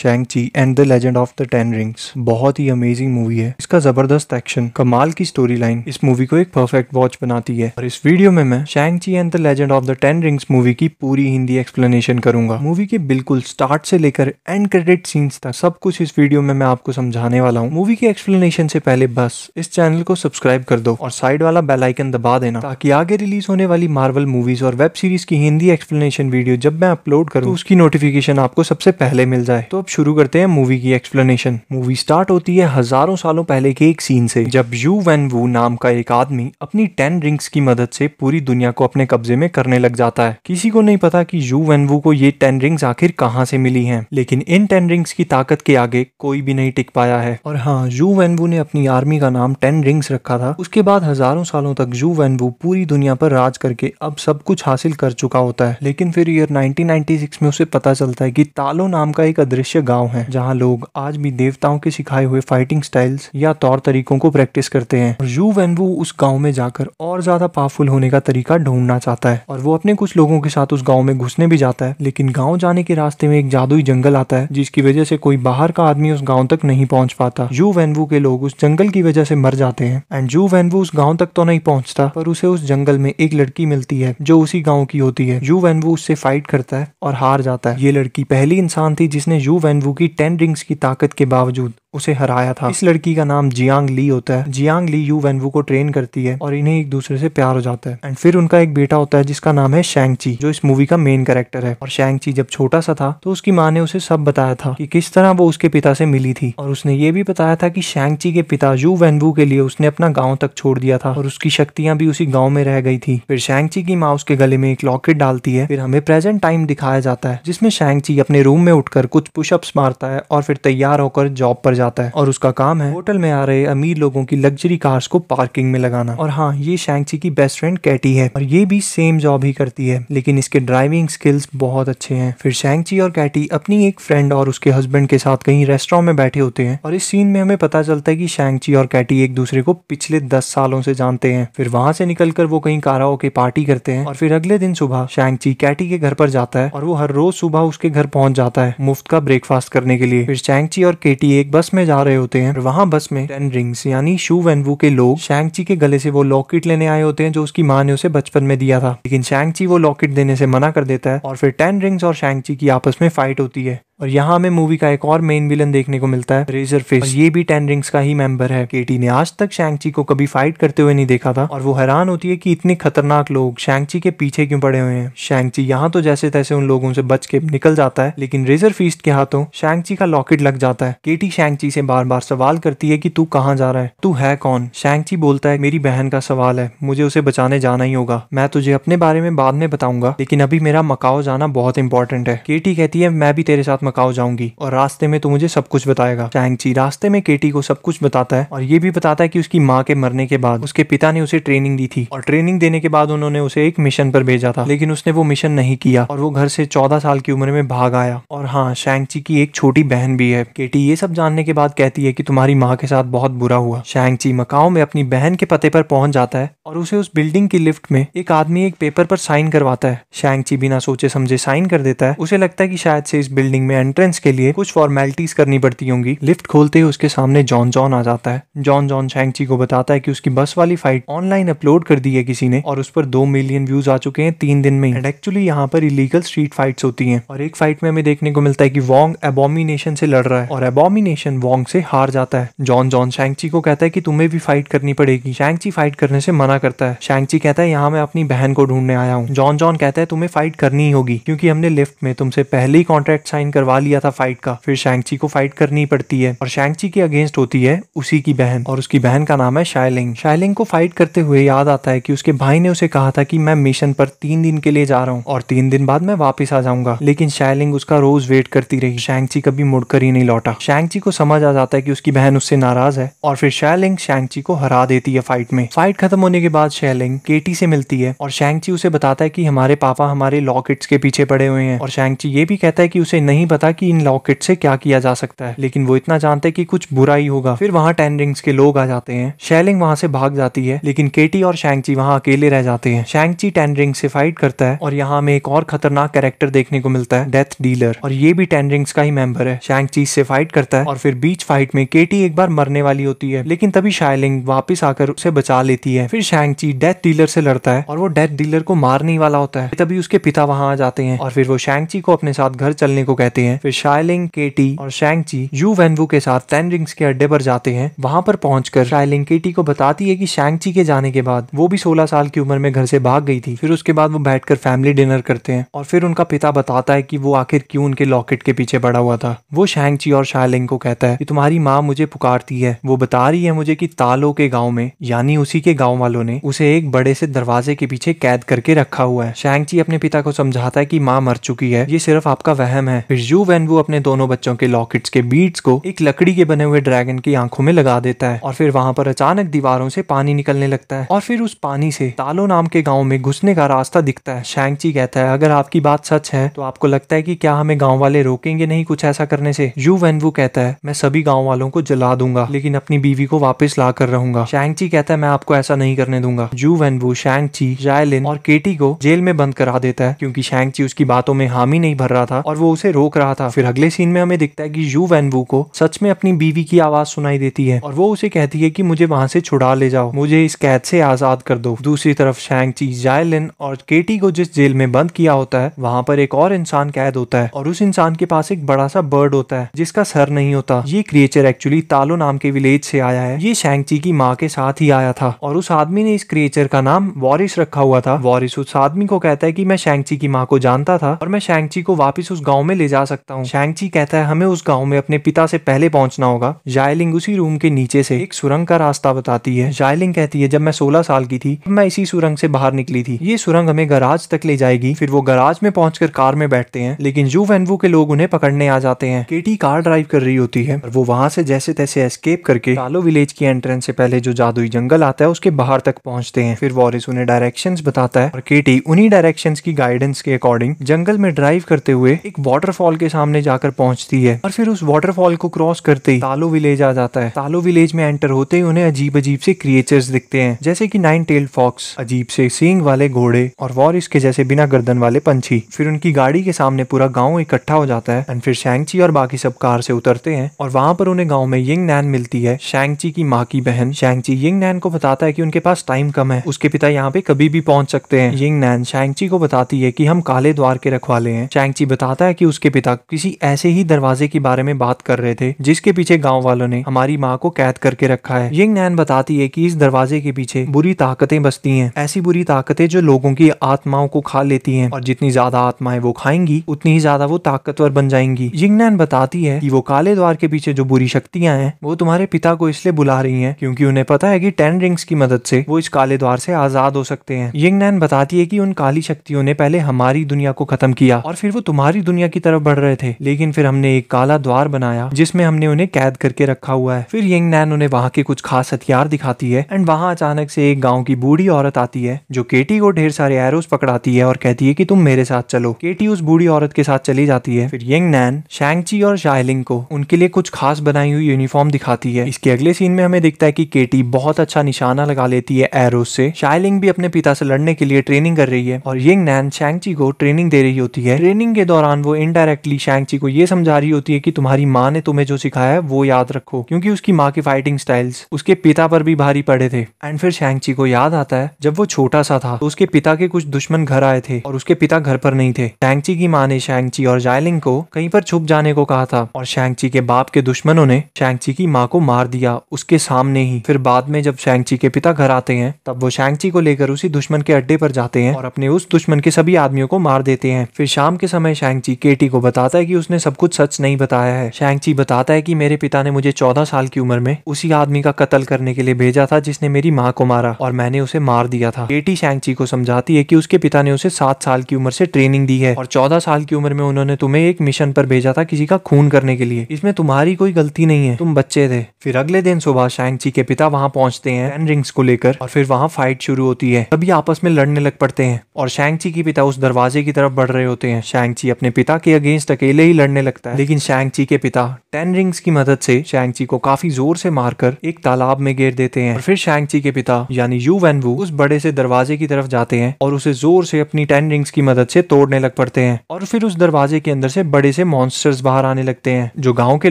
Chang Chi and the legend of the ten rings बहुत ही amazing movie है इसका जबरदस्त एक्शन कमाल की स्टोरी लाइन इस मूवी को एक परफेक्ट वॉच बनाती है और इस वीडियो में मैं Shang Chi and the legend of the ten rings movie की पूरी हिंदी एक्सप्लेनेशन करूंगा मूवी के बिल्कुल स्टार्ट से लेकर एंड क्रेडिट सीन्स तक सब कुछ इस वीडियो में मैं आपको समझाने वाला हूँ मूवी के एक्सप्लेनेशन से पहले बस इस चैनल को सब्सक्राइब कर दो और साइड वाला बेलाइकन दबा देना ताकि आगे रिलीज होने वाली मार्वल मूवीज और वेब सीरीज की हिंदी एक्सप्लेनेशन वीडियो जब मैं अपलोड करूँ तो उसकी नोटिफिकेशन आपको सबसे पहले मिल जाए तो शुरू करते हैं मूवी की एक्सप्लेनेशन मूवी स्टार्ट होती है हजारों सालों पहले के एक सीन से जब यू वेन वू नाम का एक आदमी अपनी टेन रिंग्स की मदद से पूरी दुनिया को अपने कब्जे में करने लग जाता है किसी को नहीं पता कि यू वेन वू को ये टेन रिंग्स आखिर कहाँ से मिली हैं लेकिन इन टेन रिंग्स की ताकत के आगे कोई भी नहीं टिक पाया है और हाँ यू वेन वू ने अपनी आर्मी का नाम टेन रिंग्स रखा था उसके बाद हजारों सालों तक यू वेन वू पूरी दुनिया पर राज करके अब सब कुछ हासिल कर चुका होता है लेकिन फिर ईयर सिक्स में उसे पता चलता है कि तालो नाम का एक अदृश्य गांव है जहां लोग आज भी देवताओं के सिखाए हुए फाइटिंग स्टाइल्स या तौर तरीकों को प्रैक्टिस करते हैं और यू वेनवू उस गांव में जाकर और ज्यादा पावरफुल होने का तरीका ढूंढना चाहता है और वो अपने कुछ लोगों के साथ उस गाँव में घुसने भी जाता है लेकिन गाँव जाने के रास्ते में एक जादुई जंगल आता है जिसकी वजह से कोई बाहर का आदमी उस गाँव तक नहीं पहुँच पाता यू वेनवू के लोग उस जंगल की वजह से मर जाते हैं एंड यू वेनवू उस गाँव तक तो नहीं पहुँचता पर उसे उस जंगल में एक लड़की मिलती है जो उसी गाँव की होती है यू वेनवू उससे फाइट करता है और हार जाता है ये लड़की पहली इंसान थी जिसने यू एनवू की टेन रिंग्स की ताकत के बावजूद उसे हराया था इस लड़की का नाम जियांग ली होता है जियांग ली यू वेनवू को ट्रेन करती है और इन्हें एक दूसरे से प्यार हो जाता है एंड फिर उनका एक बेटा होता है जिसका नाम है ची जो इस मूवी का मेन कैरेक्टर है और ची जब छोटा सा था तो उसकी माँ ने उसे सब बताया था कि किस तरह वो उसके पिता से मिली थी और उसने ये भी बताया था कि शैंगची के पिता यू वेनवू के लिए उसने अपना गाँव तक छोड़ दिया था और उसकी शक्तियां भी उसी गाँव में रह गई थी फिर शैंगची की माँ उसके गले में एक लॉकेट डालती है फिर हमें प्रेजेंट टाइम दिखाया जाता है जिसमें शैंगची अपने रूम में उठकर कुछ पुशअप पुशअप्स मारता है और फिर तैयार होकर जॉब पर जाता है और उसका काम है होटल में आ रहे अमीर लोगों की लग्जरी कार्स को पार्किंग में लगाना और हाँ ये शैंक्सी की बेस्ट फ्रेंड कैटी है और ये भी सेम जॉब ही करती है लेकिन इसके ड्राइविंग स्किल्स बहुत अच्छे हैं फिर शैंक्सी और कैटी अपनी एक फ्रेंड और उसके हस्बैंड के साथ कहीं रेस्टोरेंट में बैठे होते हैं और इस सीन में हमें पता चलता है की शैंक्ची और कैटी एक दूसरे को पिछले दस सालों से जानते हैं फिर वहां से निकल वो कहीं काराओ के पार्टी करते हैं और फिर अगले दिन सुबह शैंक्ची कैटी के घर पर जाता है और वो हर रोज सुबह उसके घर पहुंच जाता है मुफ्त का ब्रेकफास्ट ब्रेकफास्ट करने के लिए फिर शैंगची और केटी एक बस में जा रहे होते हैं वहाँ बस में टेन रिंग्स यानी शू वेनवू के लोग शैंगची के गले से वो लॉकेट लेने आए होते हैं जो उसकी माँ ने उसे बचपन में दिया था लेकिन शैंगची वो लॉकेट देने से मना कर देता है और फिर टेन रिंग्स और शैंगची की आपस में फाइट होती है और यहाँ हमें मूवी का एक और मेन विलन देखने को मिलता है रेजर फेस ये भी टेन रिंग्स का ही मेंबर है केटी ने आज तक शैंगची को कभी फाइट करते हुए नहीं देखा था और वो हैरान होती है कि इतने खतरनाक लोग शैंगची के पीछे क्यों पड़े हुए हैं शैंगची यहाँ तो जैसे तैसे उन लोगों से बच के निकल जाता है लेकिन रेजर फीस्ट के हाथों शैंगची का लॉकेट लग जाता है केटी शैंगची से बार बार सवाल करती है की तू कहाँ जा रहा है तू है कौन शैंगची बोलता है मेरी बहन का सवाल है मुझे उसे बचाने जाना ही होगा मैं तुझे अपने बारे में बाद में बताऊंगा लेकिन अभी मेरा मकाओ जाना बहुत इंपॉर्टेंट है केटी कहती है मैं भी तेरे साथ मकाओ जाऊंगी और रास्ते में तो मुझे सब कुछ बताएगा ची रास्ते में केटी को सब कुछ बताता है और ये भी बताता है कि उसकी माँ के मरने के बाद उसके पिता ने उसे ट्रेनिंग दी थी और ट्रेनिंग देने के बाद उन्होंने उसे एक मिशन पर भेजा था लेकिन उसने वो मिशन नहीं किया और वो घर से चौदह साल की उम्र में भाग आया और हाँ ची की एक छोटी बहन भी है केटी ये सब जानने के बाद कहती है कि तुम्हारी माँ के साथ बहुत बुरा हुआ ची मकाओ में अपनी बहन के पते पर पहुंच जाता है और उसे उस बिल्डिंग की लिफ्ट में एक आदमी एक पेपर पर साइन करवाता है शैंगची बिना सोचे समझे साइन कर देता है उसे लगता है कि शायद से इस बिल्डिंग में एंट्रेंस के लिए कुछ फॉर्मेलिटीज करनी पड़ती होंगी लिफ्ट खोलते ही उसके सामने जॉन जॉन आ जाता है जॉन जॉन शैंगची को बताता है की उसकी बस वाली फाइट ऑनलाइन अपलोड कर दी है किसी ने और उस पर दो मिलियन व्यूज आ चुके हैं तीन दिन में एक्चुअली यहाँ पर इलीगल स्ट्रीट फाइट्स होती है और एक फाइट में हमें देखने को मिलता है की वॉन्ग एबोमिनेशन से लड़ रहा है और एबोमिनेशन वॉन्ग से हार जाता है जॉन जॉन शैंगची को कहता है की तुम्हें भी फाइट करनी पड़ेगी शैंगची फाइट करने से मना करता है शैंगची कहता है यहाँ मैं अपनी बहन को ढूंढने आया हूँ जॉन जॉन कहता है तुम्हें फाइट करनी ही होगी क्योंकि हमने लिफ्ट में तुमसे पहले ही कॉन्ट्रैक्ट साइन कर करवा लिया था फाइट का फिर शैंगची को फाइट करनी पड़ती है और शैंगची के अगेंस्ट होती है उसी की बहन और उसकी बहन का नाम है शायलिंग शायलिंग को फाइट करते हुए याद आता है कि उसके भाई ने उसे कहा था कि मैं मिशन पर तीन दिन के लिए जा रहा हूँ और तीन दिन बाद मैं वापस आ जाऊंगा लेकिन शायलिंग उसका रोज वेट करती रही शैंगची कभी मुड़कर ही नहीं लौटा शैंगची को समझ आ जाता है कि उसकी बहन उससे नाराज है और फिर शैलिंग शैंगची को हरा देती है फाइट में फाइट खत्म होने के बाद शैलिंग केटी से मिलती है और शैंगची उसे बताता है कि हमारे पापा हमारे लॉकेट्स के पीछे पड़े हुए हैं और शैंगची ये भी कहता है कि उसे नहीं पता कि इन लॉकेट से क्या किया जा सकता है लेकिन वो इतना जानते हैं कि कुछ बुरा ही होगा फिर वहाँ टेन रिंग्स के लोग आ जाते हैं शैलिंग वहाँ से भाग जाती है लेकिन केटी और शैंगची वहाँ अकेले रह जाते हैं शैंगची टेन रिंग्स से फाइट करता है और यहाँ हमें एक और खतरनाक कैरेक्टर देखने को मिलता है डेथ डीलर और ये भी टेन रिंग्स का ही मेंबर है शैंगची से फाइट करता है और फिर बीच फाइट में केटी एक बार मरने वाली होती है लेकिन तभी शैलिंग वापिस आकर उसे बचा लेती है फिर शैंगची डेथ डीलर से लड़ता है और वो डेथ डीलर को मारने वाला होता है तभी उसके पिता वहाँ आ जाते हैं और फिर वो शैंगची को अपने साथ घर चलने को कहते हैं करते हैं फिर शायलिंग केटी और शैंगची यू वेनवू के साथ टेन रिंग्स के अड्डे पर जाते हैं वहां पर पहुंचकर शायलिंग केटी को बताती है कि शैंगची के जाने के बाद वो भी सोलह साल की उम्र में घर से भाग गई थी फिर उसके बाद वो बैठकर फैमिली डिनर करते हैं और फिर उनका पिता बताता है कि वो आखिर क्यों उनके लॉकेट के पीछे पड़ा हुआ था वो शैंगची और शायलिंग को कहता है कि तुम्हारी माँ मुझे पुकारती है वो बता रही है मुझे की तालो के गाँव में यानी उसी के गाँव वालों ने उसे एक बड़े से दरवाजे के पीछे कैद करके रखा हुआ है शैंगची अपने पिता को समझाता है कि माँ मर चुकी है ये सिर्फ आपका वहम है फिर यू वेन वो अपने दोनों बच्चों के लॉकेट्स के बीट्स को एक लकड़ी के बने हुए ड्रैगन की आंखों में लगा देता है और फिर वहां पर अचानक दीवारों से पानी निकलने लगता है और फिर उस पानी से तालो नाम के गाँव में घुसने का रास्ता दिखता है शैंग कहता है अगर आपकी बात सच है तो आपको लगता है की क्या हमें गाँव वाले रोकेंगे नहीं कुछ ऐसा करने से यू वेन वो कहता है मैं सभी गाँव वालों को जला दूंगा लेकिन अपनी बीवी को वापस ला कर रहूंगा शैंग कहता है मैं आपको ऐसा नहीं करने दूंगा जू वेन वो शैंग जायलिन और केटी को जेल में बंद करा देता है क्योंकि शैंग उसकी बातों में हामी नहीं भर रहा था और वो उसे रोक रहा था फिर अगले सीन में हमें दिखता है कि यू वू को सच में अपनी बीवी की आवाज सुनाई देती है और वो उसे कहती है कि मुझे वहां से छुड़ा ले जाओ मुझे इस कैद से आजाद कर दो दूसरी तरफ शैंग ची जायलिन और केटी को जिस जेल में बंद किया होता है वहां पर एक और इंसान कैद होता है और उस इंसान के पास एक बड़ा सा बर्ड होता है जिसका सर नहीं होता ये क्रिएचर एक्चुअली तालो नाम के विलेज से आया है ये ची की माँ के साथ ही आया था और उस आदमी ने इस क्रिएचर का नाम वॉरिस रखा हुआ था वॉरिस उस आदमी को कहता है की मैं ची की माँ को जानता था और मैं ची को वापिस उस गाँव में ले जा सकता हूँ ची कहता है हमें उस गाँव में अपने पिता से पहले पहुंचना होगा जायलिंग उसी रूम के नीचे से एक सुरंग का रास्ता बताती है जायलिंग कहती है जब मैं सोलह साल की थी मैं इसी सुरंग से बाहर निकली थी ये सुरंग हमें गराज तक ले जाएगी फिर वो गराज में पहुँच कार में बैठते हैं लेकिन जू वेनवू के लोग उन्हें पकड़ने आ जाते हैं केटी कार ड्राइव कर रही होती है और वो वहाँ से जैसे तैसे एस्केप करके कालो विलेज की एंट्रेंस से पहले जो जादुई जंगल आता है उसके बाहर तक पहुंचते हैं फिर वॉरिस उन्हें डायरेक्शन बताता है और केटी उन्हीं डायरेक्शन की गाइडेंस के अकॉर्डिंग जंगल में ड्राइव करते हुए एक वाटरफॉल के सामने जाकर पहुंचती है और फिर उस वाटरफॉल को क्रॉस करते ही तालो विलेज आ जाता है तालो विलेज में एंटर होते ही उन्हें अजीब अजीब से क्रिएचर्स दिखते हैं जैसे की नाइन टेल फॉक्स अजीब से सींग वाले घोड़े और वॉरिस के जैसे बिना गर्दन वाले पंछी फिर उनकी गाड़ी के सामने पूरा गाँव इकट्ठा हो जाता है एंड फिर शैंगची और बाकी सब कार से उतरते हैं और वहां पर उन्हें गाँव में यिंग नैन मिलती है शैंगची की माँ की बहन शैंगची यिंग नैन को बताता है की उनके पास टाइम कम है उसके पिता यहाँ पे कभी भी पहुंच सकते हैं यिंग नैन शैंगची को बताती है की हम काले द्वार के रखवाले हैं शैंगची बताता है की उसके पिता तक किसी ऐसे ही दरवाजे के बारे में बात कर रहे थे जिसके पीछे गाँव वालों ने हमारी माँ को कैद करके रखा है यंग नैन बताती है की इस दरवाजे के पीछे बुरी ताकतें बसती है ऐसी बुरी ताकतें जो लोगों की आत्माओं को खा लेती है और जितनी ज्यादा आत्माएं वो खाएंगी उतनी ही ज्यादा वो ताकतवर बन जाएंगी नैन बताती है कि वो काले द्वार के पीछे जो बुरी शक्तियां हैं वो तुम्हारे पिता को इसलिए बुला रही हैं क्योंकि उन्हें पता है कि टेन रिंग्स की मदद से वो इस काले द्वार से आजाद हो सकते हैं नैन बताती है कि उन काली शक्तियों ने पहले हमारी दुनिया को खत्म किया और फिर वो तुम्हारी दुनिया की तरफ बढ़ रहे थे लेकिन फिर हमने एक काला द्वार बनाया जिसमें हमने उन्हें कैद करके रखा हुआ है फिर यंग नैन उन्हें वहाँ के कुछ खास हथियार दिखाती है एंड वहाँ अचानक से एक गाँव की बूढ़ी औरत आती है जो केटी को ढेर सारे एरोस पकड़ाती है और कहती है की तुम मेरे साथ चलो केटी उस बूढ़ी औरत के साथ चली जाती है फिर यंग नैन शैंगची और शाहलिंग को उनके लिए कुछ खास बनाई हुई यूनिफॉर्म दिखाती है इसके अगले सीन में हमें दिखता है की केटी बहुत अच्छा निशाना लगा लेती है एरोज से शाहलिंग भी अपने पिता से लड़ने के लिए ट्रेनिंग कर रही है और यंग नैन शैंगची को ट्रेनिंग दे रही होती है ट्रेनिंग के दौरान वो इनडायरेक्ट इनडायरेक्टली शैंगची को ये समझा रही होती है कि तुम्हारी माँ ने तुम्हें जो सिखाया है वो याद रखो क्योंकि उसकी माँ की फाइटिंग स्टाइल्स उसके पिता पर भी भारी पड़े थे एंड फिर शैंगची को याद आता है जब वो छोटा सा था तो उसके पिता के कुछ दुश्मन घर आए थे और उसके पिता घर पर नहीं थे शैंगची की माँ ने शैंगची और जायलिंग को कहीं पर छुप जाने को कहा था और शैंगची के बाप के दुश्मनों ने शैंगची की माँ को मार दिया उसके सामने ही फिर बाद में जब शैंगची के पिता घर आते हैं तब वो शैंगची को लेकर उसी दुश्मन के अड्डे पर जाते हैं और अपने उस दुश्मन के सभी आदमियों को मार देते हैं फिर शाम के समय शैंगची केटी को बताता है कि उसने सब कुछ सच नहीं बताया है शैंगची बताता है कि मेरे पिता ने मुझे चौदह साल की उम्र में उसी आदमी का कत्ल करने के लिए भेजा था जिसने मेरी माँ को मारा और मैंने उसे मार दिया था बेटी शैंगची को समझाती है की उसके पिता ने उसे सात साल की उम्र से ट्रेनिंग दी है और चौदह साल की उम्र में उन्होंने तुम्हें एक मिशन पर भेजा था किसी का खून करने के लिए इसमें तुम्हारी कोई गलती नहीं है तुम बच्चे थे फिर अगले दिन सुबह शैंगची के पिता वहाँ पहुंचते हैं रिंग्स को लेकर और फिर वहाँ फाइट शुरू होती है तभी आपस में लड़ने लग पड़ते हैं और शैंगची के पिता उस दरवाजे की तरफ बढ़ रहे होते हैं शैंगची अपने पिता के अगेंस्ट अगेंस्ट अकेले ही लड़ने लगता है लेकिन शैंगची के पिता टेन रिंग्स की मदद से शैंगची को काफी जोर से मारकर एक तालाब में गेर देते हैं और फिर शैंगची के पिता यानी यू वू उस बड़े से दरवाजे की तरफ जाते हैं और उसे जोर से अपनी टेन रिंग्स की मदद से तोड़ने लग पड़ते हैं और फिर उस दरवाजे के अंदर से बड़े से मॉन्स्टर्स बाहर आने लगते हैं जो गाँव के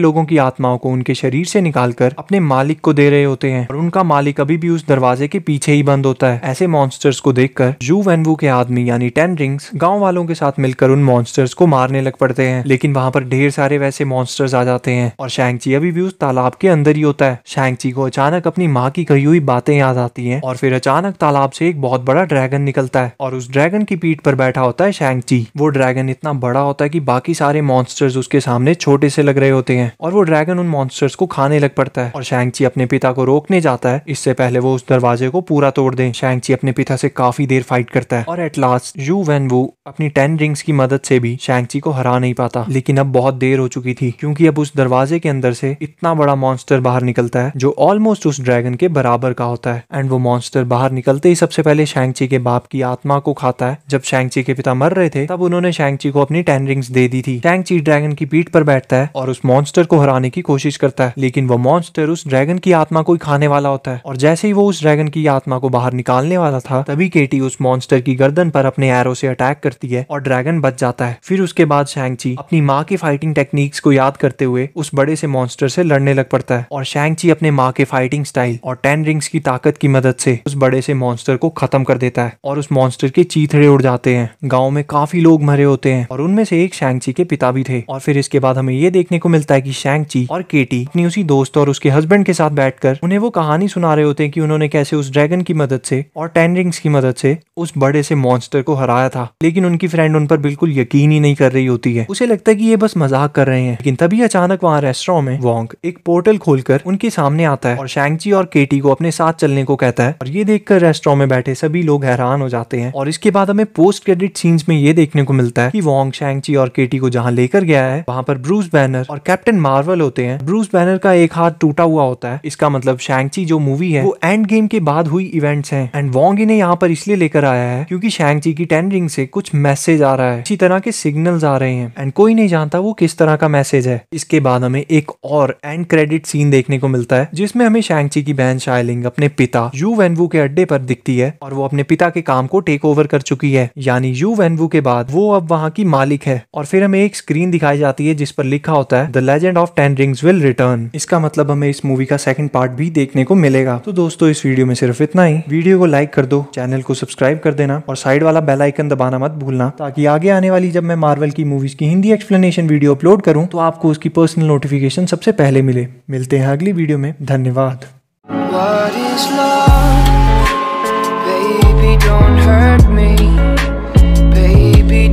लोगों की आत्माओं को उनके शरीर से निकालकर अपने मालिक को दे रहे होते हैं और उनका मालिक अभी भी उस दरवाजे के पीछे ही बंद होता है ऐसे मॉन्स्टर्स को देखकर यू वेनवू के आदमी यानी टेन रिंग्स गाँव वालों के साथ मिलकर उन मॉन्स्टर्स को मारने लग पड़ते करते हैं लेकिन वहाँ पर ढेर सारे वैसे मॉन्स्टर्स आ जाते हैं और शैंगची अभी भी उस तालाब के अंदर ही होता है शैंगची को अचानक अपनी माँ की कही हुई बातें याद आती है और फिर अचानक तालाब से एक बहुत बड़ा ड्रैगन निकलता है और उस ड्रैगन की पीठ पर बैठा होता है शैंगची वो ड्रैगन इतना बड़ा होता है की बाकी सारे मॉन्स्टर्स उसके सामने छोटे से लग रहे होते हैं और वो ड्रैगन उन मॉन्स्टर्स को खाने लग पड़ता है और शैंगची अपने पिता को रोकने जाता है इससे पहले वो उस दरवाजे को पूरा तोड़ दे शैंगची अपने पिता से काफी देर फाइट करता है और एट लास्ट यू वेन वो अपनी टेन रिंग्स की मदद से भी शैंगची को हरा नहीं नहीं पाता लेकिन अब बहुत देर हो चुकी थी क्योंकि अब उस दरवाजे के अंदर से इतना बड़ा मॉन्स्टर बाहर निकलता है जो ऑलमोस्ट उस ड्रैगन के बराबर का होता है एंड वो मॉन्स्टर बाहर निकलते ही सबसे पहले शैंगची के बाप की आत्मा को खाता है जब शैंगची के पिता मर रहे थे तब उन्होंने शैंगची को अपनी टेन रिंग्स दे दी थी शैंगची ड्रैगन की पीठ पर बैठता है और उस मॉन्स्टर को हराने की कोशिश करता है लेकिन वो मॉन्स्टर उस ड्रैगन की आत्मा को ही खाने वाला होता है और जैसे ही वो उस ड्रैगन की आत्मा को बाहर निकालने वाला था तभी केटी उस मॉन्स्टर की गर्दन पर अपने एरो से अटैक करती है और ड्रैगन बच जाता है फिर उसके बाद शैंग शैंगची अपनी माँ की फाइटिंग टेक्निक्स को याद करते हुए उस बड़े से मॉन्स्टर से लड़ने लग पड़ता है और शैंगची अपने माँ के फाइटिंग स्टाइल और टेन रिंग्स की ताकत की मदद से उस बड़े से मॉन्स्टर को खत्म कर देता है और उस मॉन्स्टर के चीथड़े उड़ जाते हैं गाँव में काफी लोग मरे होते हैं और उनमें से एक शैंगची के पिता भी थे और फिर इसके बाद हमें ये देखने को मिलता है की शैंगची और केटी अपनी उसी दोस्त और उसके हस्बैंड के साथ बैठकर उन्हें वो कहानी सुना रहे होते हैं कि उन्होंने कैसे उस ड्रैगन की मदद से और टेन रिंग्स की मदद से उस बड़े से मॉन्स्टर को हराया था लेकिन उनकी फ्रेंड उन पर बिल्कुल यकीन ही नहीं कर रही होती है उसे लगता है कि ये बस मजाक कर रहे हैं लेकिन तभी अचानक वहाँ रेस्टोरेंट में वॉन्ग एक पोर्टल खोलकर उनके सामने आता है और शैंगची और केटी को अपने साथ चलने को कहता है और ये देखकर रेस्टोरेंट में बैठे सभी लोग हैरान हो जाते हैं और इसके बाद हमें पोस्ट क्रेडिट सीन्स में ये देखने को मिलता है की वोंग शैंगची और केटी को जहाँ लेकर गया है वहाँ पर ब्रूस बैनर और कैप्टन मार्वल होते हैं ब्रूस बैनर का एक हाथ टूटा हुआ होता है इसका मतलब शैंगची जो मूवी है वो एंड गेम के बाद हुई इवेंट्स हैं एंड वॉन्ग इन्हें यहाँ पर इसलिए लेकर आया है क्योंकि शैंगची की टेन रिंग से कुछ मैसेज आ रहा है इसी तरह के सिग्नल आ रहे हैं एंड कोई नहीं जानता वो किस तरह का मैसेज है इसके बाद हमें एक और एंड क्रेडिट सीन देखने को मिलता है जिसमें हमें शैंगची की बहन शायलिंग अपने पिता यू वेनवू के अड्डे पर दिखती है और वो अपने पिता के काम को टेक ओवर कर चुकी है यानी यू वेनवू के बाद वो अब वहाँ की मालिक है और फिर हमें एक स्क्रीन दिखाई जाती है जिस पर लिखा होता है the legend of ten rings will return इसका मतलब हमें इस मूवी का सेकंड पार्ट भी देखने को मिलेगा तो दोस्तों इस वीडियो में सिर्फ इतना ही वीडियो को लाइक कर दो चैनल को सब्सक्राइब कर देना और साइड वाला बेलाइकन दबाना मत भूलना ताकि आगे आने वाली जब मैं मार्वल की मूवीज उसकी हिंदी एक्सप्लेनेशन वीडियो अपलोड करूँ तो आपको उसकी पर्सनल नोटिफिकेशन सबसे पहले मिले मिलते हैं अगली वीडियो में धन्यवाद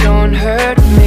don't hurt me.